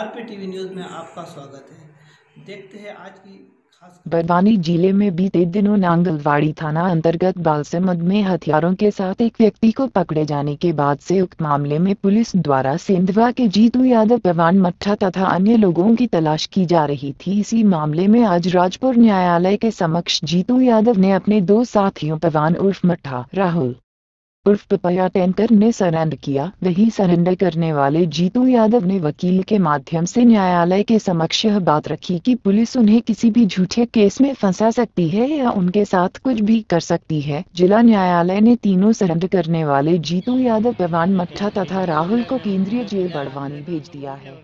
RP news में आपका स्वागत है देखते हैं आज की खास बड़वानी जिले में बीते दिनों नांगलवाड़ी थाना अंतर्गत बालसमद में हथियारों के साथ एक व्यक्ति को पकड़े जाने के बाद से उक्त मामले में पुलिस द्वारा सिंधवा के जीतू यादव पवान मठा तथा अन्य लोगों की तलाश की जा रही थी इसी मामले में आज राजपुर न्यायालय के समक्ष जीतू यादव ने अपने दो साथियों पवान उर्फ मठा राहुल उर्फ पपया टैंकर ने सरेंडर किया वही सरेंडर करने वाले जीतू यादव ने वकील के माध्यम से न्यायालय के समक्ष यह बात रखी कि पुलिस उन्हें किसी भी झूठे केस में फंसा सकती है या उनके साथ कुछ भी कर सकती है जिला न्यायालय ने तीनों सरेंडर करने वाले जीतू यादव पवान मठा तथा राहुल को केंद्रीय जेल बड़वानी भेज दिया है